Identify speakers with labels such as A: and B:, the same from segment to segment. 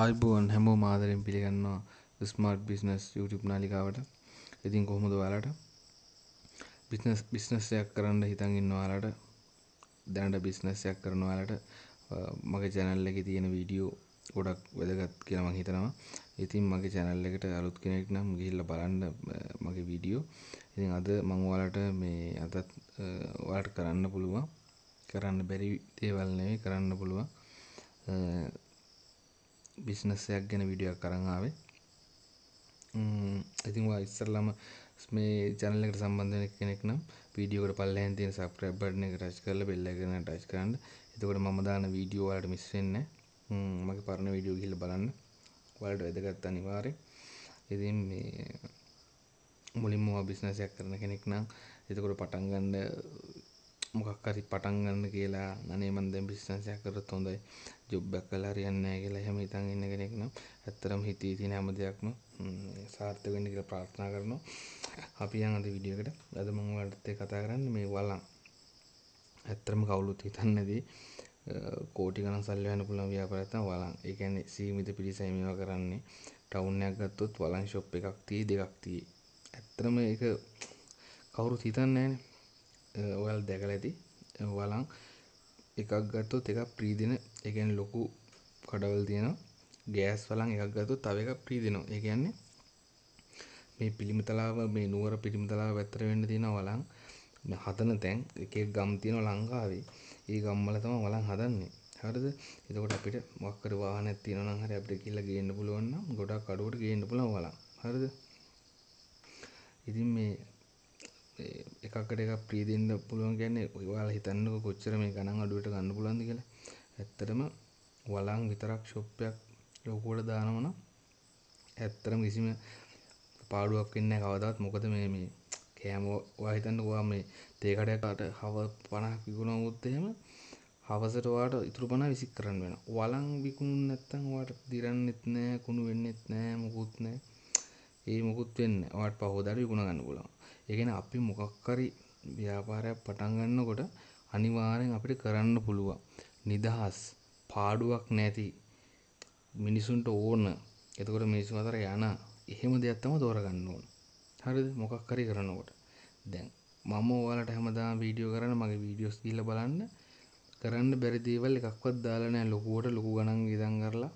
A: ආයුබෝවන් හැමෝම ආදරෙන් පිළිගන්නවා ස්මාර්ට් බිස්නස් YouTube නාලිකාවට. ඉතින් කොහොමද ඔයාලට? බිස්නස් බිස්නස් එකක් කරන්න හිතන් ඉන්න ඔයාලට දැනට බිස්නස් එකක් කරන ඔයාලට මගේ channel එකේ තියෙන වීඩියෝ ගොඩක් වැදගත් කියලා මම හිතනවා. ඉතින් මගේ channel එකට අලුත් කෙනෙක් නම් ගිහිල්ලා බලන්න මගේ වීඩියෝ. ඉතින් අද මම ඔයාලට මේ අදත් ඔයාලට කරන්න පුළුවන් කරන්න බැරි දේවල් නෙවෙයි කරන්න පුළුවන් බිස්නස් එකක් ගැන වීඩියෝ එකක් අරන් ආවේ. ඉතින් ඔයා ඉස්සරලම මේ channel එකට සම්බන්ධ වෙන කෙනෙක් නම් වීඩියෝ එකට පල්ලෙහෙන් තියෙන subscribe button එක touch කරලා bell icon එක touch කරන්න. එතකොට මම දාන වීඩියෝ වලට මිස් වෙන්නේ නැහැ. මගේ පරණ වීඩියෝ ගිහිල්ලා බලන්න. ඔයාලට වැදගත් අනිවාර්යෙන්. ඉතින් මේ මුලින්ම ඔයා බිස්නස් එකක් කරන කෙනෙක් නම් එතකොට පටන් ගන්න මොකක් හරි පටන් ගන්න කියලා අනේ මම දැන් බිස්නස් එකක් කරොත් හොඳයි ජොබ් එකක් කළා හරියන්නේ නැහැ කියලා එහෙම හිතන් ඉන්න කෙනෙක් නම් ඇත්තටම හිතේ තියෙන හැම දෙයක්ම සාර්ථක වෙන්න කියලා ප්‍රාර්ථනා කරනවා අපි යන අද වීඩියෝ එකට අද මම ඔයාලට කතා කරන්නේ මේ වළං ඇත්තටම කවුරුත් හිතන්නේ නැති කෝටි ගණන් සල්ලි හොයන්න පුළුවන් ව්‍යාපාරයක් තමයි වළං. ඒ කියන්නේ සීමිත පිරිසයි මේවා කරන්නේ. ටවුන් එකක් ගත්තොත් වළං ෂොප් එකක් තියෙයි දෙකක් තියෙයි. ඇත්තටම ඒක කවුරුත් හිතන්නේ නැහැනේ. ඔයල් දැකලා ඇති වලං එකක් ගත්තොත් එකක් ප්‍රී දෙන ඒ කියන්නේ ලොකු කඩවල් තියෙනවා ගෑස් වලං එකක් ගත්තොත් තව එකක් ප්‍රී දෙනවා ඒ කියන්නේ මේ පිළිමතලාව මේ නුවර පිළිමතලාව පැත්තට වෙන්න තියෙන වලං හදන තැන් එක එක ගම් තියෙනවා ලංකාවේ ඒ ගම් වල තමයි වලං හදන්නේ හරිද එතකොට අපිට මොකක් කර වාහනයක් තියෙනවා නම් හරි අපිට කියලා ගේන්න පුළුවන් නම් ගොඩක් අඩුවට ගේන්න පුළුවන් වලං හරිද ඉතින් මේ එකකට එකක් ප්‍රිය දෙන්න පුළුවන් කියන්නේ ඔයාලා හිතන්නකෝ කොච්චර මේ ගණන් අඩුවට ගන්න පුළුවන්ද කියලා. ඇත්තටම වළං විතරක් ෂොප් එකක් ලොකුවට දානවා නම් ඇත්තටම කිසිම පාඩුවක් වෙන්නේ නැහැ කවදාවත්. මොකද මේ මේ කෑම ඔයා හිතන්නකෝ ඔයා මේ තේ කඩයකට හව 50ක් විකුණනවොත් එහෙම හවසට ඔයාට ඉතුරු පණ විසික් කරන්න වෙනවා. වළං විකුණුනේ නැත්නම් ඔයාට දිරන්නෙත් නැහැ, කුණු වෙන්නෙත් නැහැ, මොකුත් නැහැ. ඒ මොකුත් වෙන්නේ ඔයාට පහෝදාට විකුණ ගන්න පුළුවන්. ඒ කියන්නේ අපි මොකක් හරි ව්‍යාපාරයක් පටන් ගන්නකොට අනිවාර්යෙන් අපිට කරන්න පුළුවන්. නිදහස් පාඩුවක් නැති මිනිසුන්ට ඕන. එතකොට මිනිස්සු අතර යන එහෙම දෙයක් තමයි තෝරගන්න ඕන. හරිද? මොකක් හරි කරනකොට. දැන් මම ඔයාලට හැමදාම වීඩියෝ කරන මගේ වීඩියෝස් ගිහලා බලන්න කරන්න බැරි දේවල් එකක්වත් දාලා නැහැ ලොකුවට ලොකු ගණන් විදන් කරලා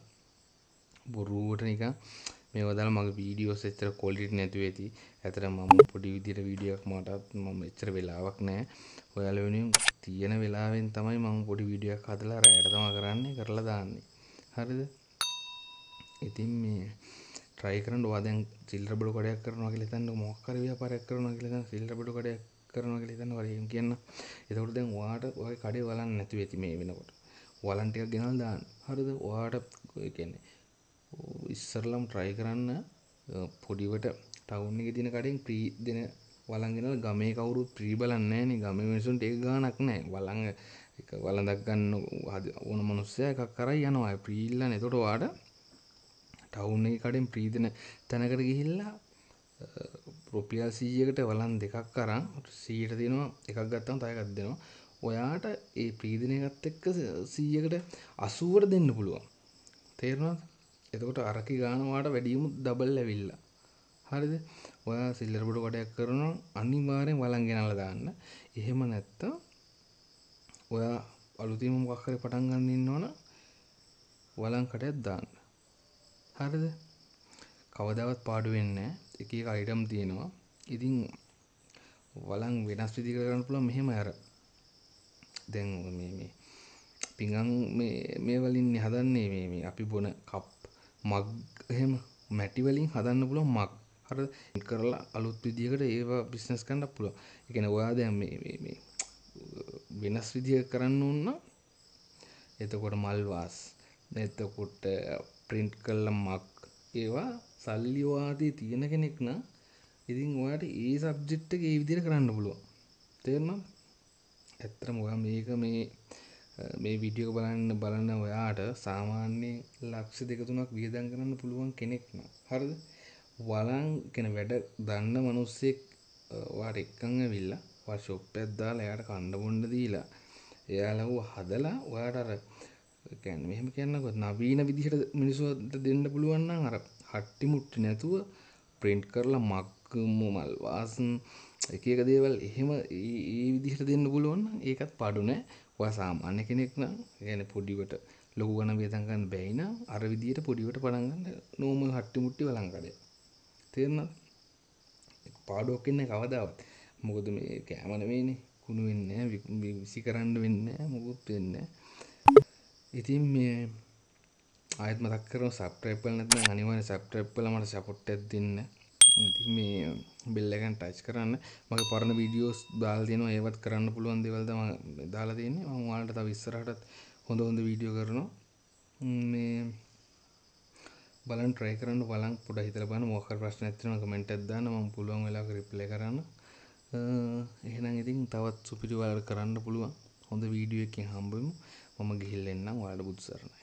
A: බොරුවට නිකන් මේ වදාලා මගේ වීඩියෝස් එච්චර ක්වොලිටි නැතුව ඇති. ඇතර මම පොඩි විදිහට වීඩියෝ එකක් මටත් මම එච්චර වෙලාවක් නැහැ. ඔයාලා වෙනුවෙන් තියෙන වෙලාවෙන් තමයි මම පොඩි වීඩියෝ එකක් හදලා රැයට තමයි කරන්නේ කරලා දාන්නේ. හරිද? ඉතින් මේ ට්‍රයි කරන්න ඔයා දැන් සිල්වර් බඩු කඩයක් කරනවා කියලා හිතන්න මොකක් හරි ව්‍යාපාරයක් කරනවා කියලා හිතන්න සිල්වර් බඩු කඩයක් කරනවා කියලා හිතන්න වරේම් කියන්න. එතකොට දැන් ඔයාට ඔයගේ කඩේ වලන්න නැතුව ඇති මේ වෙනකොට. වලන් ටිකක් ගෙනල්ලා දාන්න. හරිද? ඔයාට ඒ කියන්නේ ඉස්සරලම ට්‍රයි කරන්න පොඩිවට ටවුන් එක තින කඩින් ප්‍රී දෙන වලගෙන ගමේ කවුරු ප්‍රී බලන්නේ නේ ගමේ මිනිසුන්ට ඒක ගාණක් නැහැ වලංග එක වලඳක් ගන්න ඕන මනුස්සයා එකක් කරයි යනවා ප්‍රීල්ලන එතකොට ඔයාට ටවුන් එකේ කඩෙන් ප්‍රී දෙන තැනකට ගිහිල්ලා රුපියල් 100කට වලන් දෙකක් අරන් 100ට දෙනවා එකක් ගත්තම තව එකක් දෙනවා ඔයාට ඒ ප්‍රී දෙන එකත් එක්ක 100කට 80ට දෙන්න පුළුවන් තේරුණාද එතකොට අරකි ගානවාට වැඩියම ඩබල් ඇවිල්ලා. හරිද? ඔයා සිල්ලර බඩු කඩයක් කරනවා අනිවාර්යෙන් වළං ගෙනල්ලා දාන්න. එහෙම නැත්තම් ඔයා අලුතින්ම මොකක් හරි පටන් ගන්න ඉන්නවනම් වළං කඩයක් දාන්න. හරිද? කවදාවත් පාඩු වෙන්නේ නැහැ. එක එක අයිටම් තියෙනවා. ඉතින් වළං වෙනස් විදිහකට කරන්න පුළුවන් මෙහෙම අර දැන් මේ මේ පිඟන් මේ මේ වලින් හදන්නේ මේ මේ අපි බොන කප් මග් එහෙම මැටි වලින් හදන්න පුළුවන් මග්. අර කරලා අලුත් විදිහකට ඒවා බිස්නස් කරන්නත් පුළුවන්. ඒ කියන්නේ ඔයා දැන් මේ මේ මේ වෙනස් විදිහකට කරන්න ඕන නම් එතකොට මල් වාස් එතකොට print කරලා මග් ඒවා සල්ලි වාදී තියෙන කෙනෙක් නම් ඉතින් ඔයාට ඒ සබ්ජෙක්ට් එක ඒ විදිහට කරන්න පුළුවන්. තේරුණාද? ඇත්තටම ඔයා මේක මේ මේ වීඩියෝ බලන්න බලන ඔයාට සාමාන්‍යයෙන් ලක්ෂ දෙක තුනක් වියදම් කරන්න පුළුවන් කෙනෙක් නම් හරිද? වලං කියන වැඩ දන්න මිනිස්සෙක් ඔයාට එක්කන් ඇවිල්ලා ඔයා ෂොප් එකක් දාලා එයාට කන්න බොන්න දීලා එයාලව හදලා ඔයාට අර කියන්නේ මෙහෙම කියන්නකො නවීන විදිහට මිනිස්සුන්ට දෙන්න පුළුවන් නම් අර හට්ටි මුට්ටි නැතුව print කරලා මක් මල් වාසන් එක එක දේවල් එහෙම ඒ විදිහට දෙන්න පුළුවන් නම් ඒකත් පාඩු නෑ ඔයා සාමාන්‍ය කෙනෙක් නම් يعني පොඩිවට ලොකු ගණන් වේදම් ගන්න බැයි නම් අර විදියට පොඩිවට පටන් ගන්න නෝමල් හට්ටි මුට්ටි වලං කඩේ. තේරුණාද? පාඩුවක් ඉන්නේ කවදාවත්. මොකද මේ කෑම නෙමෙයිනේ. කුණු වෙන්නේ නැහැ, විසි කරන්න වෙන්නේ නැහැ, මොකුත් වෙන්නේ නැහැ. ඉතින් මේ ආයෙත් මතක් කරනවා subscribe කරලා නැත්නම් අනිවාර්යෙන් subscribe කරලා මට support එකක් දෙන්න. ඉති මේ බෙල්ලකන් ටච් කරන්න මගේ පරණ වීඩියෝස් දාල්තියන ඒවත් කරන්න පුළුවන් දෙවල්දම දාලා තියන්නේ මවාලට තව විස්සරහටත් හොඳ හොඳ වීඩියෝ කරනවා මේ බලන් ට්‍රයි කරන්න බලන් පොඩ හිතල බන මොකර ප්‍රශ්න ඇතින කමෙන්ට් දාන ම පුළුවන් වෙලා රිප්ලේ කරන්න එහෙනම් ඉතින් තවත් සුපිරි වලට කරන්න පුළුවන් හොඳ වීඩියෝ එකෙන් හම්බෙමු මම ගිහිල්ලා එන්නම් ඔයාලට බුදුසරණයි